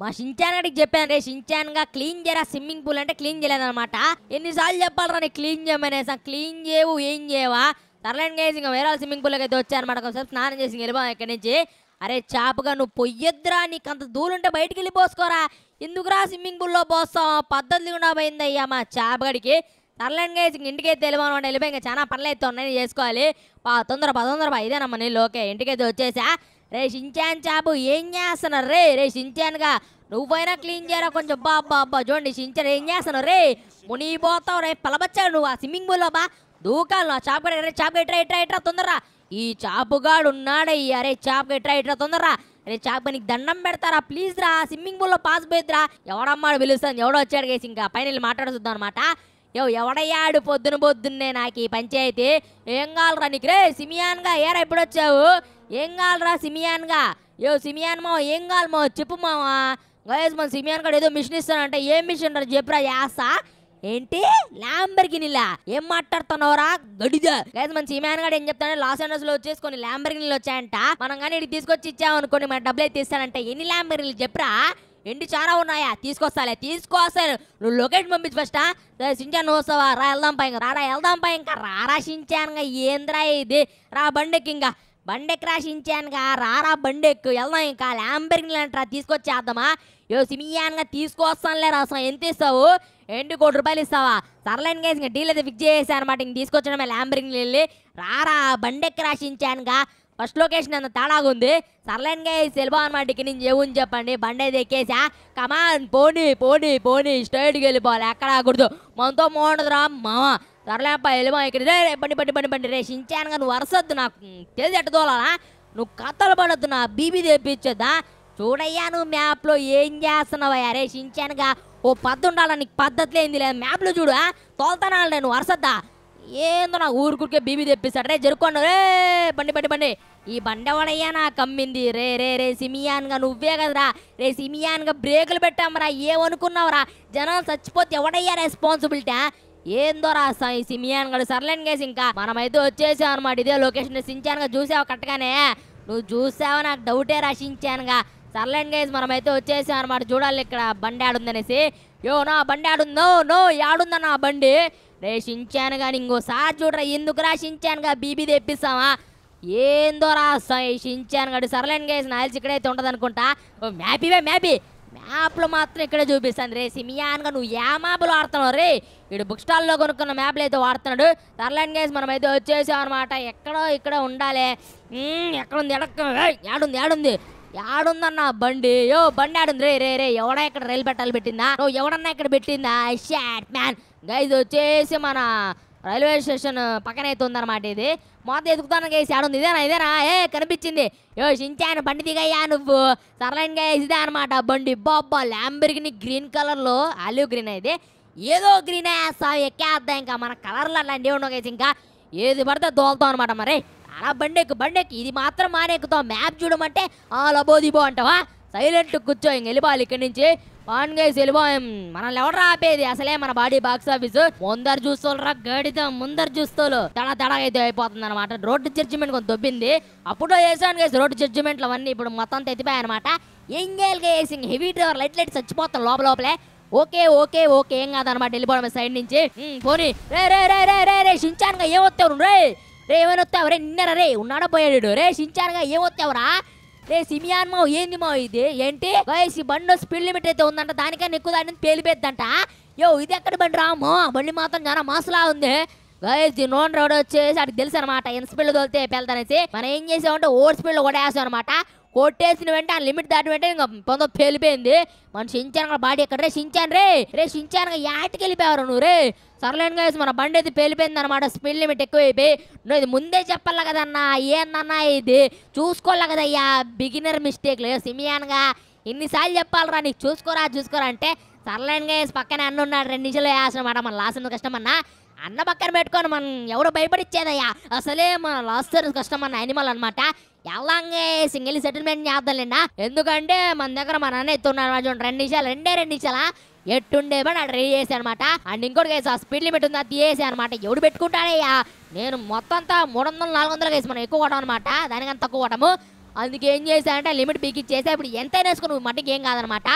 మా గడికి చెప్పాను రే గా క్లీన్ చేయరా స్విమ్మింగ్ పూల్ అంటే క్లీన్ చేయలేదన్నమాట ఎన్నిసార్లు చెప్పాలరా నీ క్లీన్ చేయమనేసా క్లీన్ చేయవు ఏం చేయవా సర్లైన్ గైజ్ ఇంకా వేరే స్విమ్మింగ్ పూల్ అయితే వచ్చారనమాట ఒకసారి స్నానం చేసి వెళ్ళిపోయాం ఇక్కడి నుంచి అరే చాపగా నువ్వు పొయ్యొద్దురా నీకు అంత దూరుంటే బయటికి వెళ్ళి పోసుకోరా ఎందుకురా స్విమ్మింగ్ పూల్లో పోస్తాం పద్ధతి కూడా పోయిందయ్యా మా చాపగాడికి సర్లైన్ గైజ్ ఇంక ఇంటికైతే వెళ్ళిపోను వెళ్ళిపోయి ఇంకా చాలా పనులు అయితే ఉన్నాయి చేసుకోవాలి పా తొందర పదొందర తొందర పా ఇదేనమ్మా ఇంటికి ఓకే ఇంటికైతే వచ్చేసా రే షించాన్ చాపు ఏం చేస్తున్నా రే రే గా నువ్వైనా క్లీన్ చేయరా కొంచెం బాబా అబ్బా అబ్బా చూడండి షించాన్ ఏం చేస్తున్నా రే మునిగిపోతావు రే పలబచ్చాడు నువ్వు ఆ స్విమ్మింగ్ పూల్ బా దూకాలు ఆ చాపు రే చాపు ఎట్రా ఎట్రా ఎట్రా తొందరరా ఈ చాపుగాడు ఉన్నాడయ్యా రే చాపు ఇట్రా ఎట్రా తొందరరా రే చాపు నీకు దండం పెడతారా ప్లీజ్ రా స్విమ్మింగ్ పూల్లో పాస్ పోయిద్దిరా ఎవడమ్మాడు పిలుస్తాను ఎవడో వచ్చాడు కేసి ఇంకా పైన వెళ్ళి మాట్లాడుతుందా అనమాట ఏ ఎవడయ్యాడు పొద్దున పొద్దున్నే నాకు ఈ పంచాయతీ ఏం కావాలరా నీకు రే సిమియాన్గా ఏరా ఎప్పుడు వచ్చావు ఏం సిమియాన్ సిమియాన్గా యో సిమియాన్ మావా ఏం కావాలి మా చెప్పు మావా గయస్ మన సిమియాన్ కూడా ఏదో మిషన్ ఇస్తానంటే ఏం మిషన్ రా చెప్పరా యాస ఏంటి ల్యాంబర్గినిలా ఏం మాట్లాడుతున్నావురా గడిదా గైస్ మన సిమియాన్ గడ ఏం చెప్తాడు లాస్ ఏంజల్స్ లో వచ్చేసి కొన్ని ల్యాంబర్గినిలు వచ్చాయంట మనం కానీ ఇటు తీసుకొచ్చి ఇచ్చామనుకోండి మన డబ్బులు అయితే ఇస్తానంటే ఎన్ని ల్యాంబర్గినిలు చెప్పరా ఎండి చాలా ఉన్నాయా తీసుకొస్తాలే తీసుకొస్తాను నువ్వు లొకేషన్ పంపించు ఫస్ట్ సించాను వస్తావా రా వెళ్దాం పై రారా వెళ్దాం పై ఇంకా రారా సించానుగా ఏంద్రా ఇది రా బండికి ఇంకా బండెక్రాషించానుగా రారా బండెక్కు వెళ్దాం ఇంకా ల్యాంబరింగ్ లాంటరా తీసుకొచ్చేద్దామా యో సిమియాన్గా తీసుకొస్తానులే రాసం ఎంత ఇస్తావు ఎండు కోటి రూపాయలు ఇస్తావా సర్లైన్ గేస్ ఇంకా డీల్ అయితే ఫిక్స్ చేసేసా అనమాట ఇంక తీసుకొచ్చడమే ల్యాంబరింగ్ వెళ్ళి రారా బండెక్రాషించానుగా ఫస్ట్ లొకేషన్ అంత తేడాగా ఉంది సర్లైన్గా సెల్బా అనమాట ఇక నేను ఏముంది చెప్పండి బండి అయితే ఎక్కేసా కమాన్ పోనీ పోనీ పోనీ స్టైట్కి వెళ్ళిపోవాలి ఎక్కడ కూడదు మనతో మోడదురా మామ సర్లే బయలుమా ఇక్కడ బండి బండి బండి బండి రే షించానుగా నువ్వు వరసొద్దు నాకు తెలిసి ఎట్టుకోవాలా నువ్వు కథలు పడొద్దు నా బీబీ తెప్పించొద్దా చూడయ్యా నువ్వు మ్యాప్లో ఏం చేస్తున్నావయ్యా రే సించానుగా ఓ పద్దు ఉండాలా నీకు పద్ధతి లేని లేదు మ్యాప్లో చూడు తోలుతానాలి నేను వరసద్దా ఏందో నాకు ఊరుకురికే బీబీ తెప్పిస్తాడు రే జరుకోండు రే బండి బండి బండి ఈ ఎవడయ్యా నా కమ్మింది రే రే రే సిమియాన్గా నువ్వే కదరా రే సిమియాన్గా బ్రేకులు పెట్టామరా ఏమనుకున్నావురా జనాలు చచ్చిపోతే ఎవడయ్యా రెస్పాన్సిబిలిటీ ఏందో రాస్తాం ఈ సిమియాన్ గడు సర్లేని గేసి ఇంకా మనమైతే వచ్చేసాం అనమాట ఇదే లొకేషన్ సించాను చూసావు కట్టగానే నువ్వు చూసావు నాకు డౌటే రాసించానుగా సర్లేండి గైజ్ మనమైతే వచ్చేసాం అనమాట చూడాలి ఇక్కడ బండి ఆడుందనేసి యో నా బండి ఆడుందో నో ఆడుందా నా బండి రే సించాను కానీ ఇంకోసారి చూడరా ఎందుకు రా షించానుగా బీబీ తెప్పిస్తావా ఏందో రాస్తాం ఈ సించాను గడు సర్లేండి గేసి నాయల్స్ ఇక్కడైతే ఉంటుంది అనుకుంటా ఓ మ్యాపీవే మ్యాపీ మ్యాప్లు మాత్రం ఇక్కడే చూపిస్తాను రే సిమియాన్గా నువ్వు ఏ మ్యాప్లు వాడుతున్నావు రే ఇడు బుక్ స్టాల్లో కొనుక్కున్న మ్యాప్లు అయితే వాడుతున్నాడు తర్లాండ్ గేస్ మనం అయితే వచ్చేసాం అనమాట ఎక్కడో ఇక్కడ ఉండాలి ఎక్కడుంది ఎడక్క ఏడుంది ఏడుంది ఏడుందన్న బండి యో బండి ఆడుంది రే రే రే ఎవడా ఇక్కడ రైలు పెట్టాలి పెట్టిందా ఎవడన్నా ఇక్కడ పెట్టిందా షాట్ మ్యాన్ గైజ్ వచ్చేసి మన రైల్వే స్టేషన్ పక్కన అయితే అవుతుందన్నమాట ఇది మొత్తం ఎదుగుతాను గేసి ఆడుంది ఇదేనా ఇదేనా ఏ కనిపించింది యో షించాను బండి దిగయ్యా నువ్వు సరళైన ఇదే అనమాట బండి బాబా ల్యాంబర్గిని గ్రీన్ కలర్లో ఆలివ్ గ్రీన్ అయితే ఏదో గ్రీన్ వేస్తావు ఎక్కేద్దాం ఇంకా మన కలర్లు అలాంటి ఉండవు గేసి ఇంకా ఏది పడితే దోలుతాం అనమాట మరి అలా బండి ఎక్కు ఇది మాత్రం మానేక్కుతాం మ్యాప్ చూడమంటే ఆ లబోదిబో అంటావా సైలెంట్ కూర్చో ఇంక వెళ్ళిపోవాలి ఇక్కడి నుంచి వాన్ గైస్ సెలిబాయం మనల్ని ఎవరు ఆపేది అసలే మన బాడీ బాక్స్ ఆఫీస్ ముందర రా గడిత ముందర చూస్తోలు తడ తడ అయితే అయిపోతుంది అనమాట రోడ్డు జడ్జిమెంట్ కొంత దొబ్బింది అప్పుడు వేసాను గైస్ రోడ్డు జడ్జిమెంట్లు అవన్నీ ఇప్పుడు మొత్తం తెచ్చిపోయాయి అనమాట ఎంగేల్ గేసింగ్ హెవీ డ్రైవర్ లైట్ లైట్ చచ్చిపోతాం లోపల లోపలే ఓకే ఓకే ఓకే ఏం కాదనమాట వెళ్ళిపోవడం సైడ్ నుంచి పోనీ రే రే రే రే రే రే షించానుగా ఏమొత్తావు రే రే ఏమైనా వస్తావు రే నిన్నరా రే ఉన్నాడా పోయాడు రే షించానుగా ఏమొత్తావురా రే ఏంది ఏందిమో ఇది ఏంటి వయసు బండి స్పీడ్ లిమిట్ అయితే ఉందంట దానికన్నా ఎక్కువ దాని పేలిపోద్దంట యో ఇది ఎక్కడ బండి రాము బండి మాత్రం చాలా మసలా ఉంది గైస్ దీని ఓన్ రోడ్ వచ్చేసి అడికి తెలుసు అనమాట ఎంత స్పీడ్ తోలితే వెళ్తానేసి మనం ఏం చేసామంటే ఓవర్ స్పీడ్ కూడా వేసాం అనమాట కొట్టేసిన వెంటనే లిమిట్ దాటి వెంటనే ఇంకా పొంద పేలిపోయింది మన సించాను బాడీ ఎక్కడ రే సించాను రే రే సించాను యాటికి వెళ్ళిపోయారు నువ్వు రే సర్లేను గైస్ మన బండి అయితే పేలిపోయింది అనమాట స్పీడ్ లిమిట్ ఎక్కువైపోయి నువ్వు ఇది ముందే చెప్పాలి కదన్నా ఏందన్నా ఇది చూసుకోలే కదయ్యా బిగినర్ మిస్టేక్ లేదు సిమియాన్గా ఎన్నిసార్లు చెప్పాలరా నీకు చూసుకోరా చూసుకోరా అంటే సర్లేను గైస్ పక్కనే అన్నున్నాడు రెండు నిజాలు వేసిన మాట మన లాస్ కష్టం అన్నా అన్న పక్కన పెట్టుకొని మనం ఎవరు భయపడిచ్చేదయ్యా అసలే మన లాస్ట్ సర్వీస్ అన్న యానిమల్ అనమాట ఎలాగే సింగిల్ సెటిల్మెంట్ చేద్దాంలేండా ఎందుకంటే మన దగ్గర మన అన్న ఎత్తున్నాడు రెండు నిమిషాలు రెండే రెండు నిమిషాలా ఎట్టుండే పని అక్కడ రెడీ చేసాను అనమాట అండ్ ఇంకోటి కేసు ఆ స్పీడ్ లిమిట్ ఉంది అది తీసేసాను అనమాట ఎవడు పెట్టుకుంటాడయ్యా నేను మొత్తం అంతా మూడు వందలు నాలుగు వందలు కేసు మనం ఎక్కువ కొట్టం అనమాట దానికంత తక్కువ కొట్టము అందుకే ఏం చేశానంటే లిమిట్ పీకిచ్చేసా ఇప్పుడు ఎంత వేసుకో నువ్వు మట్టికి ఏం కాదనమాట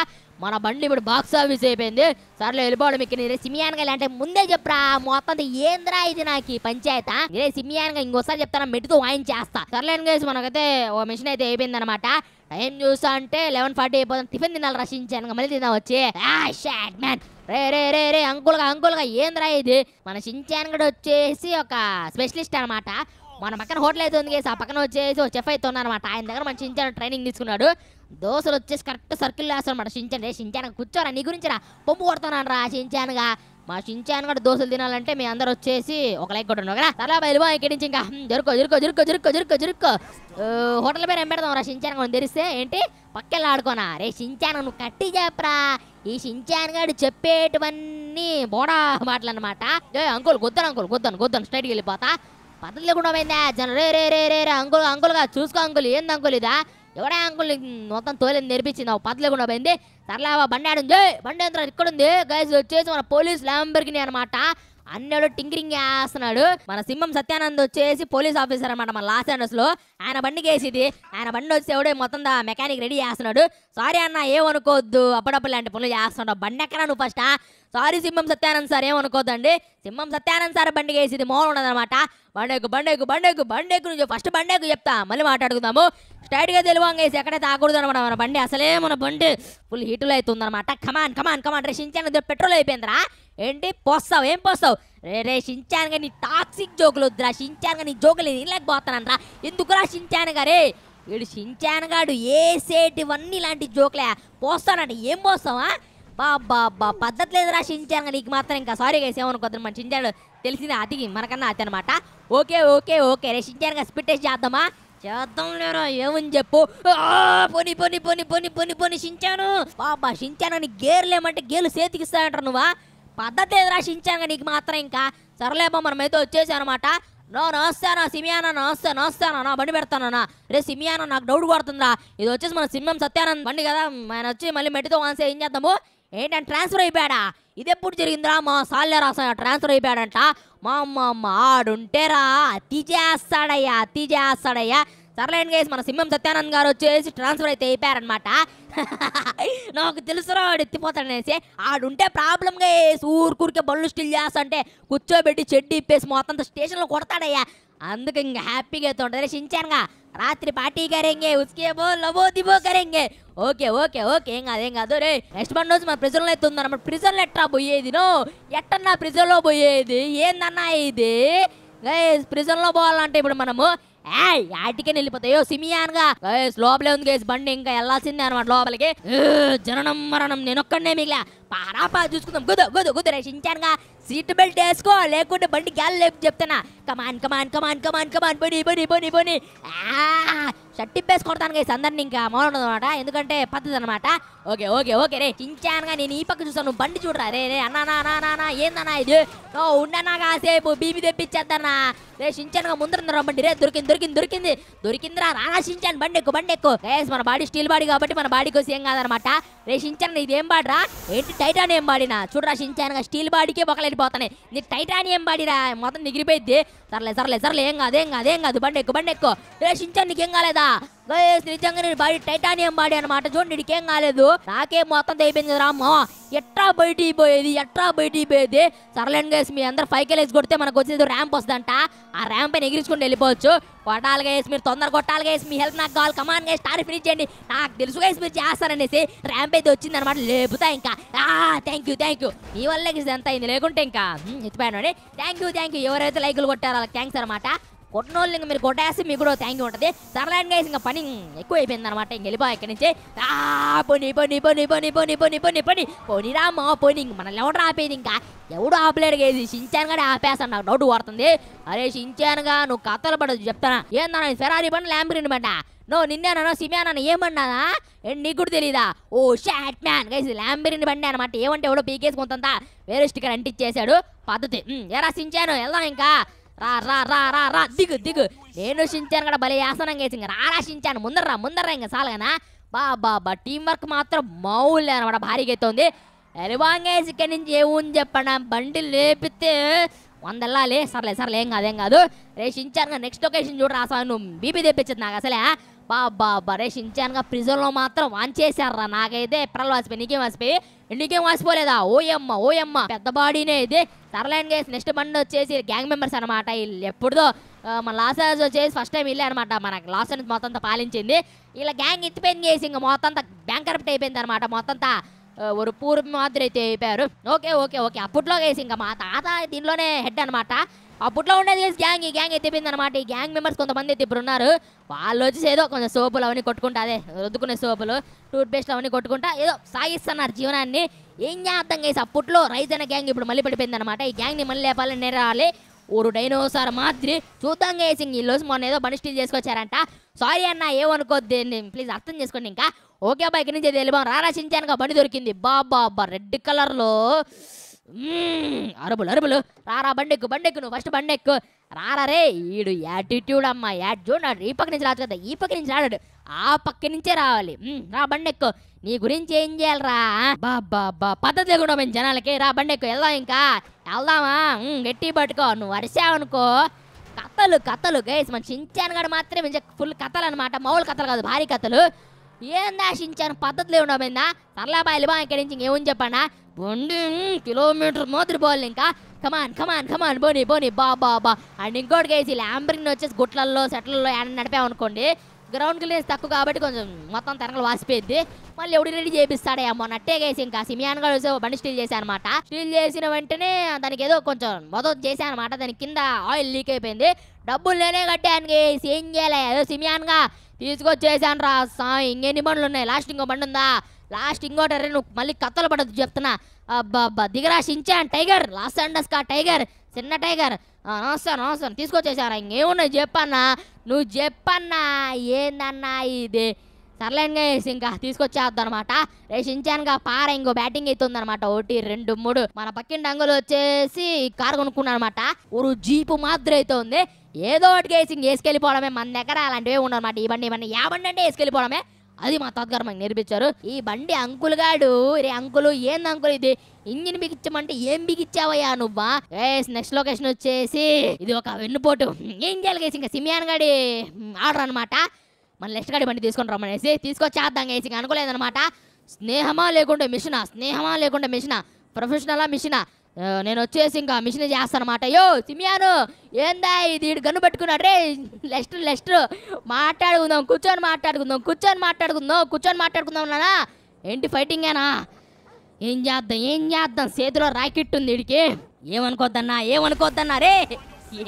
మన బండి ఇప్పుడు బాక్స్ ఆఫీస్ అయిపోయింది సర్లే వెళ్ళిపోవడం ఇక్కడ రే సిమియాన్గా అంటే ముందే చెప్పరా మొత్తం ఏంద్రా ఇది నాకు పంచాయత రే సిమియానగా ఇంకోసారి చెప్తాను మెట్టుతో వాయించేస్తా సర్లే గేసి మనకైతే ఓ మిషన్ అయితే అయిపోయింది అనమాట టైం చూసా అంటే లెవెన్ ఫార్టీ అయిపోతుంది టిఫిన్ తినాలి రక్షించాను మళ్ళీ తిందాం వచ్చి మ్యాన్ రే రే రే రే అంకుల్గా అంకుల్గా ఏంద్రా ఇది మన సించాన్ కూడా వచ్చేసి ఒక స్పెషలిస్ట్ అనమాట మన పక్కన హోటల్ అయితే ఉంది ఆ పక్కన వచ్చేసి చెఫ్ అయితే ఉన్నారన్నమాట ఆయన దగ్గర మన చించాన్ ట్రైనింగ్ తీసుకున్నాడు దోశలు వచ్చేసి కరెక్ట్ సర్కిల్ వేస్తాను అనమాట షించాన్ రే షించాన్ కూర్చోరా నీ గురించి రా పొమ్ము కొడుతున్నాను రా షించాన్గా మా షించాన్ కూడా దోశలు తినాలంటే మీ అందరు వచ్చేసి ఒక లైక్ కొట్టండి ఒకరా తలా బయలువా ఇక్కడి నుంచి ఇంకా జరుకో జరుకో జరుకో జరుకో జరుకో జరుకో హోటల్ పేరు ఏం రా షించాన్ కూడా తెలిస్తే ఏంటి పక్కెళ్ళి ఆడుకోనా రే షించాన్ నువ్వు కట్టి చెప్పరా ఈ షించాన్ గడు చెప్పేటువన్నీ బోడా మాటలు అనమాట అంకుల్ కొద్దాను అంకుల్ కొద్దాను కొద్దాను స్ట్రైట్కి వెళ్ళిపోతా పద్ధతి లేకుండా పోయిందా జనరే రే రే రే రే అంకుల్ అంకుల్గా చూసుకో అంకుల్ ఏంది అంకుల్ ఇదా ఎవడా అంకుల్ మొత్తం తోలేదు నేర్పించింది ఒక పద్ధతి లేకుండా పోయింది తర్లావా బండి ఆడుంది బండి ఎంత ఇక్కడ ఉంది గైస్ వచ్చేసి మన పోలీస్ ల్యాంబర్గిని అనమాట అన్నడు టింకింగ్ వేస్తున్నాడు మన సింహం సత్యానంద్ వచ్చేసి పోలీస్ ఆఫీసర్ అనమాట మన లాస్ ఏంజల్స్ లో ఆయన బండి కేసిది ఆయన బండి వచ్చి ఎవడే మొత్తం మెకానిక్ రెడీ చేస్తున్నాడు సారీ అన్న ఏమనుకోవద్దు అప్పుడప్పుడు లాంటి పనులు చేస్తున్నాడు బండి ఎక్కడా నువ్వు ఫస్ట్ సారీ సింహం సత్యానంద్ సార్ ఏమనుకోద్దండి సింహం సత్యానంద్ సార్ బండి వేసేది మోహన్ ఉన్నదనమాట బండెక్కు బండెక్కు బండెక్కు బండెక్కు నువ్వు ఫస్ట్ బండెక్కు చెప్తా మళ్ళీ మాట్లాడుకుందాము గా తెలివంగా వేసి ఎక్కడే తాకూడదు అనమాట మన బండి అసలే మన బండి ఫుల్ హీటులు అనమాట కమాన్ కమాన్ కమాన్ రషించాను పెట్రోల్ అయిపోయిందిరా ఏంటి పోస్తావు ఏం పోస్తావు రే రే గారి నీ టాక్సిక్ జోకులు వద్దురా గారి నీ జోకులు నేను ఎందుకురా షించాన్ గారే వీడు షించానుగాడు ఏసేటివన్నీ ఇలాంటి జోకులే పోస్తానండి ఏం పోస్తావా బా బా పద్ధతి లేదురా గారు నీకు మాత్రం ఇంకా సారీ గైస్ ఏమనుకోద్దు మన షించాడు తెలిసింది అతికి మనకన్నా అతి అనమాట ఓకే ఓకే ఓకే రే స్పిట్ స్పిట్టేసి చేద్దామా చేద్దాం లేరా ఏమని చెప్పు పొని పొని పొని పొని పొని పొని షించాను బాబా షించాను అని గేర్లేమంటే గేలు సేతికిస్తాయంటారు నువ్వా పద్ధతి ఎదురా నీకు మాత్రం ఇంకా సరలేమో మనమైతే వచ్చేసానమాట నో నోస్తానా సిమియానా నోస్తా నోస్తానా నా బండి పెడతానా రే సిమియానా నాకు డౌట్ కొడుతుందా ఇది వచ్చేసి మన సింహం సత్యానంద్ బండి కదా ఆయన వచ్చి మళ్ళీ మెట్టితో వాన్సే ఏం చేద్దాము ఏంటంటే ట్రాన్స్ఫర్ అయిపోయాడా ఇది ఎప్పుడు జరిగిందిరా మా సాల్లే రాసా ట్రాన్స్ఫర్ అయిపోయాడంట మా అమ్మ అమ్మ ఆడుంటేరా అతి చేస్తాడయ్యా అతి చేస్తాడయ్యా సర్లేండి గైస్ మన సింహం సత్యానంద్ గారు వచ్చేసి ట్రాన్స్ఫర్ అయితే అయిపోయారనమాట నాకు తెలుసురా వాడు ఎత్తిపోతాడనేసి ఆడుంటే ప్రాబ్లం గైస్ ఊరికూరికే బళ్ళు స్టిల్ చేస్తంటే కూర్చోబెట్టి చెడ్డి ఇప్పేసి మొత్తం స్టేషన్లో కొడతాడయ్యా అందుకు ఇంకా హ్యాపీగా అయితే ఉంటుంది సించానుగా రాత్రి పార్టీ కరేంగే ఉస్కే బో లవో దిబో కరేంగే ఓకే ఓకే ఓకే ఏం కాదు ఏం కాదు రే నెక్స్ట్ మన రోజు మన ప్రిజన్లో అయితే ఉందన్నమాట ప్రిజన్లో ఎట్రా పోయేది నో ఎట్టన్నా ప్రిజన్లో పోయేది ఏందన్నా ఇది గైస్ ప్రిజన్లో పోవాలంటే ఇప్పుడు మనము ఆటికే వెళ్ళిపోతాయో సిమియాన్గా లోపలే ఉంది కేసు బండి ఇంకా వెళ్ళాల్సిందే అనమాట లోపలికి జననం మరణం నేనొక్కడనే మిగిలా పారాపా పా చూసుకుందాం గుదు గుదు గుదు రక్షించానుగా సీట్ బెల్ట్ వేసుకో లేకుంటే బండి గ్యాల్ లేపు చెప్తానా కమాన్ కమాన్ కమాన్ కమాన్ కమాన్ పోనీ పోనీ పోనీ పోనీ షట్టిప్పేసి కొడతాను గైస్ అందరిని ఇంకా మౌనం అనమాట ఎందుకంటే పద్ధతి అనమాట ఓకే ఓకే ఓకే రే చించానుగా నేను ఈ పక్క చూసాను బండి చూడరా రే రే అన్నా నా ఏందన్నా ఇది ఓ ఉండనా కాసేపు బీబీ తెప్పించేద్దన్నా రే షించానుగా ముందర బండి రే దొరికింది దొరికింది దొరికింది దొరికిందిరా రానా షించాను బండి ఎక్కువ బండి ఎక్కువ గైస్ మన బాడీ స్టీల్ బాడీ కాబట్టి మన బాడీ కోసం ఏం కాదనమాట రే షించాను ఇదేం బాడరా ఏంటి టైటానియం బాడీనా చూడరా షించానుగా స్టీల్ బాడీకే బొకలెళ్ళిపోతున్నాయి నీ టైటానియం బాడీరా మొత్తం నిగిరిపోయింది సర్లే సర్లే సర్లే ఏం కాదు ఏం కాదు ఏం కాదు బండి బండెక్కు బండి ఎక్కువ రే షించాన్ నీకేం కాలేదా నిజంగా బాడీ టైటానియం బాడీ అనమాట చూడండి ఏం కాలేదు నాకే మొత్తం తెగిపోయింది రామ్మో ఎట్రా బయటికి పోయేది ఎట్రా బయటికి పోయేది సరలేండి గైస్ మీ అందరు ఫైవ్ కేలేసి కొడితే మనకు వచ్చేది ర్యాంప్ వస్తుందంట ఆ ర్యాంప్ పైన ఎగిరించుకుంటూ వెళ్ళిపోవచ్చు కొట్టాలి గైస్ మీరు తొందర కొట్టాలి గైస్ మీ హెల్ప్ నాకు కావాలి కమాన్ గైస్ స్టార్ ఫినిష్ చేయండి నాకు తెలుసు గైస్ మీరు చేస్తారనేసి ర్యాంప్ అయితే వచ్చింది అనమాట లేపుతా ఇంకా థ్యాంక్ యూ థ్యాంక్ యూ మీ వల్లే ఎంత అయింది లేకుంటే ఇంకా ఎత్తిపోయాను థ్యాంక్ యూ థ్యాంక్ యూ ఎవరైతే లైకులు కొట్టారో వాళ్ళకి థ్యాంక్స్ అనమాట కొట్టినోళ్ళు ఇంకా మీరు కొట్టేసి మీకు కూడా థ్యాంక్ యూ ఉంటుంది సర్లాండ్ గైస్ ఇంకా పని ఎక్కువ అయిపోయింది అనమాట ఇంక వెళ్ళిపో ఇక్కడి నుంచి పోని పోని పోని పోని పోని పోని పోని పోని పోని మా పోనీ ఇంక మనల్ని ఎవడు ఆపేది ఇంకా ఎవడు ఆపలేడు గేసి షించాన్ గానే ఆపేస్తాను నాకు డౌట్ పడుతుంది అరే షించాన్ గా నువ్వు కథలు పడదు చెప్తానా ఏందన్నా ఫెరారీ పని ల్యాంబ్రిన్ బండా నో నిన్నేనా సిమేనా ఏమన్నానా నీకు కూడా తెలీదా ఓ షాట్ మ్యాన్ గైస్ ల్యాంబరిన్ బండి అనమాట ఏమంటే ఎవడో పీకేసుకుంటుందా వేరే స్టికర్ అంటిచ్చేసాడు పద్ధతి ఎరా సించాను వెళ్దాం ఇంకా రా రా రా రా రా దిగు దిగు నేను షించాను కూడా భలే ఆసనం వేసి రా రారా షించాను ముందర ముందర ఇంకా చాలుగానా బా బాబా టీం వర్క్ మాత్రం మౌలే అనమాట భారీగా అవుతుంది ఎలివాంగేజ్ ఇక్కడి నుంచి ఏముంది చెప్పండి బండి లేపితే వందల్లాలే సర్లే సర్లే ఏం కాదేం కాదు రే షించాను నెక్స్ట్ లొకేషన్ చూడరా అసలు నువ్వు బీపీ తెప్పించింది నాకు అసలే బాబా బరే ప్రిజన్ లో మాత్రం వాన్ చేశారా నాకైతే ఎప్రల్ వాసిపోయి నీకేం వాసిపోయి నీకేం వాసిపోలేదా ఓయమ్మ ఓయమ్మ పెద్ద బాడీనే ఇది సర్లైన్ గేస్ నెక్స్ట్ బండ్ వచ్చేసి గ్యాంగ్ మెంబర్స్ అనమాట వీళ్ళు ఎప్పుడుదో మన లాస్ వచ్చేసి ఫస్ట్ టైం వీళ్ళే అనమాట మనకి లాస్ అనేది మొత్తం పాలించింది ఇలా గ్యాంగ్ ఎత్తిపోయింది చేసి ఇంకా మొత్తం కరప్ట్ అయిపోయింది అనమాట మొత్తం ఒక పూర్వ మాదిరి అయితే అయిపోయారు ఓకే ఓకే ఓకే అప్పట్లో వేసి ఇంకా మా తాత దీనిలోనే హెడ్ అనమాట అప్పట్లో ఉండేది గ్యాంగ్ ఈ గ్యాంగ్ ఎత్తిపోయింది అనమాట ఈ గ్యాంగ్ మెంబర్స్ కొంతమంది అయితే ఇప్పుడు ఉన్నారు వాళ్ళు వచ్చేసి ఏదో కొంచెం సోపులు అవన్నీ కొట్టుకుంటా అదే రుద్దుకునే సోపులు టూత్పేస్ట్లు అవన్నీ కొట్టుకుంటా ఏదో సాగిస్తున్నారు జీవనాన్ని ఏం చేద్దాం చేసి అప్పట్లో రైజ్ అనే గ్యాంగ్ ఇప్పుడు మళ్ళీ పడిపోయింది అనమాట ఈ గ్యాంగ్ని మళ్ళీ లేపాలని నేరాలి ఊరు డైనోసార్ మాదిరి చూద్దాం ఈ ఈరోజు మొన్న ఏదో బండి స్టీల్ చేసుకొచ్చారంట సారీ అన్న ఏమనుకోద్ది ప్లీజ్ అర్థం చేసుకోండి ఇంకా ఓకే బా ఇక్కడి నుంచి వెళ్ళిపోం రారా చించానుగా బండి దొరికింది బాబా బా రెడ్ కలర్లో అరుబులు అరుబులు రారా బండెక్కు బండెక్కు నువ్వు ఫస్ట్ బండెక్కు రారా రే వీడు యాటిట్యూడ్ అమ్మ యాడ్ చూడాడు ఈ పక్క నుంచి రాదు కదా ఈ పక్క నుంచి రాడాడు ఆ పక్క నుంచే రావాలి రా బండెక్కు నీ గురించి ఏం చేయాలి రా బా పద్ధతి కూడా మేము జనాలకి రా బండెక్కు వెళ్దాం ఇంకా వెళ్దామా గట్టి పట్టుకో నువ్వు అరిసావనుకో కథలు కథలు గైస్ మన చించాను గడ మాత్రమే ఫుల్ కథలు అనమాట మౌలు కథలు కాదు భారీ కథలు ఏందా చించాను పద్ధతి లేకుండా ఉండమైందా సర్లాబాయిలు బా ఇక్కడి నుంచి ఏముంది చెప్పండా వండింగ్ కిలోమీటర్ మాదిరి బాల్ ఇంకా కమాన్ కమాన్ కమాన్ బోని బోని బా బా బా అండ్ ఇంకోటి కేసి ల్యాంబరింగ్ వచ్చేసి గుట్లల్లో సెట్లలో ఏమైనా నడిపామనుకోండి గ్రౌండ్ క్లియర్స్ తక్కువ కాబట్టి కొంచెం మొత్తం తరగలు వాసిపోయింది మళ్ళీ ఎవడు రెడీ చేపిస్తాడే అమ్మో నట్టే కేసి ఇంకా సిమియాన్ కూడా బండి స్టీల్ చేశానమాట స్టీల్ చేసిన వెంటనే దానికి ఏదో కొంచెం మొదలు చేశానమాట దాని కింద ఆయిల్ లీక్ అయిపోయింది డబ్బులు నేనే కట్టాను కేసి ఏం చేయలే ఏదో సిమియాన్గా తీసుకొచ్చేసాను రా ఇంకెన్ని బండ్లు ఉన్నాయి లాస్ట్ ఇంకో బండి ఉందా లాస్ట్ ఇంకోటి అరే నువ్వు మళ్ళీ కథలు పడద్దు చెప్తున్నా అబ్బా దిగరా షించాన్ టైగర్ లాస్ అండర్స్ కా టైగర్ చిన్న టైగర్ నమస్తే నమస్తే తీసుకొచ్చేసారా ఇంకేమున్నాయి చెప్పన్నా నువ్వు చెప్పన్నా ఏందన్నా ఇది సర్లేంగా వేసి ఇంకా తీసుకొచ్చేద్దాం అనమాట రేషించానుగా పార ఇంకో బ్యాటింగ్ అవుతుంది అనమాట ఒకటి రెండు మూడు మన పక్కింటి అంగులు వచ్చేసి కారు కొనుక్కున్నాను అనమాట ఒక జీపు మాత్రం అవుతుంది ఏదో ఒకటి వేసి ఇంక వేసుకెళ్ళిపోవడమే మన దగ్గర అలాంటివి ఉండనమాట ఇవన్నీ ఇవన్నీ యాబండి అంటే వేసుకెళ్ళిపోవడమే అది మా తాతగారు మాకు నేర్పించారు ఈ బండి అంకుల్ గాడు రే అంకులు ఏంది అంకుల్ ఇది ఇంజిన్ బిగిచ్చమంటే ఏం బిగిచ్చావయ్యా నువ్వా గైస్ నెక్స్ట్ లొకేషన్ వచ్చేసి ఇది ఒక వెన్నుపోటు ఏం చేయాలి గేసి ఇంకా సిమియాన్ గాడి ఆర్డర్ అనమాట మన నెక్స్ట్ గాడి బండి తీసుకొని రమ్మనేసి తీసుకొచ్చేద్దాం గైస్ ఇంకా అనుకోలేదనమాట స్నేహమా లేకుండా మిషనా స్నేహమా లేకుండా మిషనా ప్రొఫెషనలా మిషనా నేను వచ్చేసి ఇంకా మిషన్ చేస్తానమాట యో సిమియాను ఏందా ఇది గన్ను పెట్టుకున్నాడు రే లెస్టర్ లెస్టర్ మాట్లాడుకుందాం కూర్చొని మాట్లాడుకుందాం కూర్చొని మాట్లాడుకుందాం కూర్చొని మాట్లాడుకుందాం నానా ఏంటి ఫైటింగేనా ఏం చేద్దాం ఏం చేద్దాం చేతిలో రాకెట్ ఉంది ఇడికి ఏమనుకోద్దన్నా ఏమనుకోద్దన్నా రే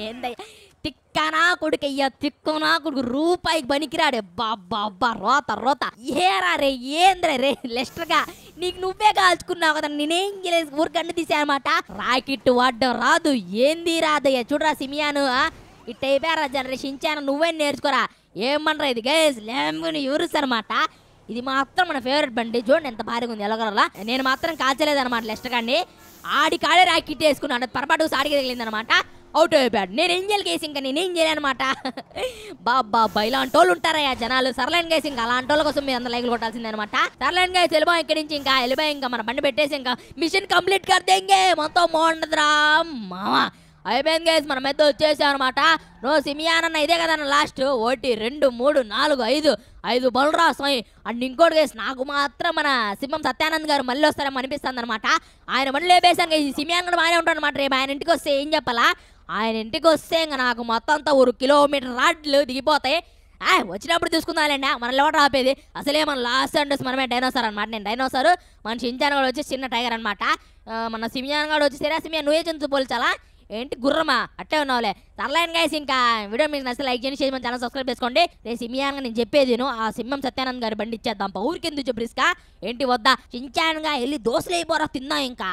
ఏందయ్యా తిక్కనా అయ్యా తిక్కనా కొడుకు రూపాయికి పనికిరాడే బాబ్బా అబ్బా రోత రోత ఏరా రే ఏంద్రే రే లెస్టర్గా నీకు నువ్వే కాల్చుకున్నావు కదా నేనేం చేయలేదు ఊరికండి తీసానమాట రాకెట్ వాడడం రాదు ఏంది రాదయ్య చూడరా సిమియాను ఇట్ అయిపోయారా జనరేషన్ ఇచ్చాను నువ్వే నేర్చుకోరా ఏమన్నారా ఇది గైస్ లేని యూరుస్ అనమాట ఇది మాత్రం మన ఫేవరెట్ బండి చూడండి ఎంత భారీగా ఉంది ఎలగలలా నేను మాత్రం కాల్చలేదు అనమాట లెస్ట్ కానీ ఆడి కాడే రాకెట్ వేసుకున్నాను అన్నది పొరపాటు సాడికి తగిలిందనమాట అవుట్ అయిపోయాడు ఏం చేయలే కేసు ఇంకా నేనేం అనమాట బాబా ఇలాంటి వాళ్ళు ఉంటారయ్యా జనాలు సర్లైన్ కేసు ఇంకా అలాంటి వాళ్ళ కోసం మీరు అందరు లైక్లు కొట్టాల్సింది అనమాట సర్లైన్ కేసు ఎలిబా ఇక్కడి నుంచి ఇంకా ఎలిబా ఇంకా మన బండి పెట్టేసి ఇంకా మిషన్ కంప్లీట్ కడితే ఇంకే మొత్తం బాగుండదురా మావా అయిపోయింది గైస్ మనమైతే వచ్చేసాం అనమాట నో సిమియానన్న ఇదే కదా లాస్ట్ ఒకటి రెండు మూడు నాలుగు ఐదు ఐదు బౌలర్ అవసరం అండ్ ఇంకోటి గైస్ నాకు మాత్రం మన సింహం సత్యానంద్ గారు మళ్ళీ వస్తారని అనిపిస్తుంది అనమాట ఆయన మళ్ళీ లేపేశాను ఈ సిమియాన్ కూడా బాగానే ఉంటాడు అనమాట రేపు ఆయన ఇంటికి వస్తే ఏం చెప్పాలా ఆయన ఇంటికి వస్తే ఇంకా నాకు మొత్తం అంతా ఒక కిలోమీటర్ రాడ్లు దిగిపోతాయి వచ్చినప్పుడు చూసుకుందాలేండి మన లోట ఆపేది అసలే మన లాస్ట్ అండర్స్ మనమే డైనోసార్ అనమాట నేను డైనోసార్ మన షించాన్ కూడా వచ్చి చిన్న టైగర్ అనమాట మన సిమియాన్ కూడా వచ్చి సిరా సిమియా నువ్వే జంతు పోల్చాలా ఏంటి గుర్రమా అట్టే ఉన్నావులే తర్లేను గైస్ ఇంకా వీడియో మీకు నచ్చితే లైక్ చేయండి చేయమని ఛానల్ సబ్స్క్రైబ్ చేసుకోండి నేను సిమ్యాన్గా నేను చెప్పేది ఆ సింహం సత్యానంద్ గారి బండి ఇచ్చేద్దాం ఊరికి ఎందుకు చెప్పు ఏంటి వద్దా చించానుగా వెళ్ళి దోశలు అయిపోరా ఇంకా